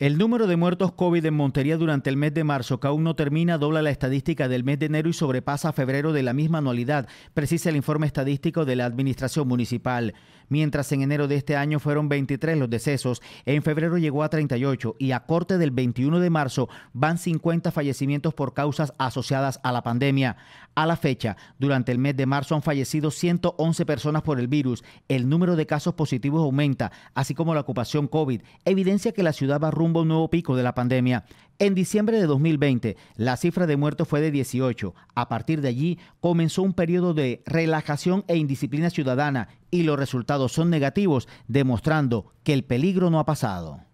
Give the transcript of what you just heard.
El número de muertos COVID en Montería durante el mes de marzo, que aún no termina, dobla la estadística del mes de enero y sobrepasa febrero de la misma anualidad, precisa el informe estadístico de la Administración Municipal. Mientras en enero de este año fueron 23 los decesos, en febrero llegó a 38 y a corte del 21 de marzo van 50 fallecimientos por causas asociadas a la pandemia. A la fecha, durante el mes de marzo han fallecido 111 personas por el virus. El número de casos positivos aumenta, así como la ocupación COVID, evidencia que la ciudad va rumbo un nuevo pico de la pandemia. En diciembre de 2020, la cifra de muertos fue de 18. A partir de allí, comenzó un periodo de relajación e indisciplina ciudadana y los resultados son negativos, demostrando que el peligro no ha pasado.